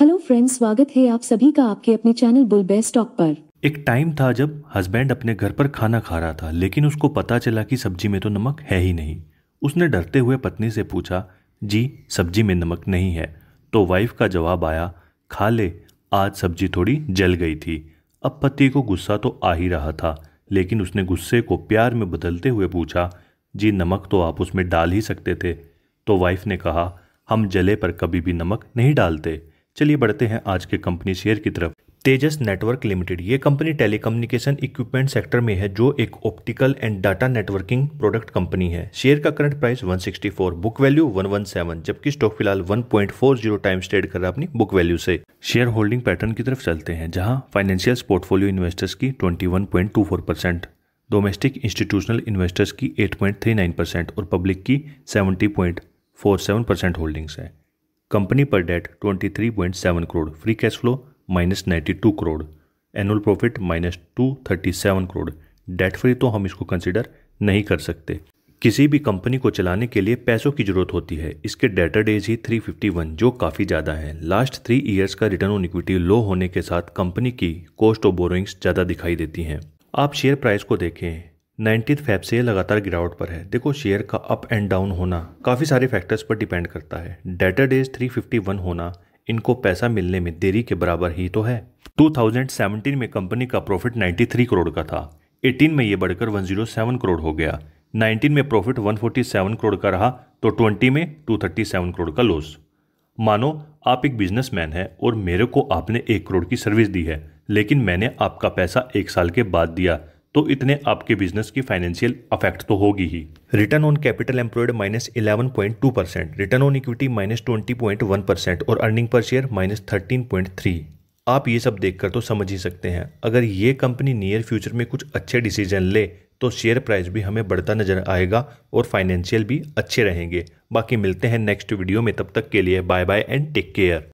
hello friends स्वागत है आप सभी का आपके अपने चैनल बुल बेस्ट टॉक पर एक टाइम था जब हस्बैंड अपने घर पर खाना खा रहा था लेकिन उसको पता चला कि सब्जी में तो नमक है ही नहीं उसने डरते हुए पत्नी से पूछा जी सब्जी में नमक नहीं है तो वाइफ का जवाब आया खा ले आज सब्जी थोड़ी जल गई थी अब पति को गुस्सा तो आ ही रहा था लेकिन उसने गुस्से को प्यार में बदलते हुए पूछा जी नमक तो आप उसमें डाल ही सकते थे तो वाइफ ने कहा हम जले पर कभी भी नमक नहीं डालते चलिए बढ़ते हैं आज के कंपनी शेयर की तरफ तेजस नेटवर्क लिमिटेड ये कंपनी टेलीकम्युनिकेशन इक्विपमेंट सेक्टर में है जो एक optical and data networking product company है शेयर का करंट प्राइस 164 बुक वैल्यू 117 जबकि स्टॉक फिलहाल 1.40 टाइम्स ट्रेड कर रहा अपनी बुक वैल्यू से शेयर होल्डिंग पैटर्न की तरफ चलते हैं जहां फाइनेंशियल पोर्टफोलियो इन्वेस्टर्स की twenty percent domestic institutional investors की एट परसेंट और पब्लिक की सेवेंटी परसेंट होल्डिंग्स है कंपनी पर debt 23.7 crore free cash flow minus ninety crore annual profit minus two crore debt free तो हम इसको कंसिडर नहीं कर सकते किसी भी कंपनी को चलाने के लिए पैसों की जरूरत होती है इसके डेटर डेज ही 351 जो काफ़ी ज़्यादा है लास्ट थ्री इयर्स का रिटर्न ऑन इक्विटी लो होने के साथ कंपनी की कॉस्ट ऑफ बोरोइंग्स ज़्यादा दिखाई देती हैं आप शेयर प्राइस को देखें नाइन्टीथ फैब से लगातार गिरावट पर है देखो शेयर का अप एंड डाउन होना काफ़ी सारे फैक्टर्स पर डिपेंड करता है डेटर डेज 351 होना इनको पैसा मिलने में देरी के बराबर ही तो है 2017 में कंपनी का प्रॉफिट 93 करोड़ का था 18 में ये बढ़कर 107 करोड़ हो गया 19 में प्रॉफिट 147 करोड़ का रहा तो 20 में 237 करोड़ का लॉस मानो आप एक बिजनेसमैन हैं और मेरे को आपने एक करोड़ की सर्विस दी है लेकिन मैंने आपका पैसा एक साल के बाद दिया तो इतने आपके बिजनेस की फाइनेंशियल अफेक्ट तो होगी ही return on capital employed minus eleven point two percent return on equity minus twenty point one percent और earning per share minus thirteen point three आप ये सब देखकर तो समझ ही सकते हैं अगर ये कंपनी नियर फ्यूचर में कुछ अच्छे डिसीजन ले तो शेयर प्राइस भी हमें बढ़ता नजर आएगा और फाइनेंशियल भी अच्छे रहेंगे बाकी मिलते हैं नेक्स्ट वीडियो में तब तक के लिए bye bye and take care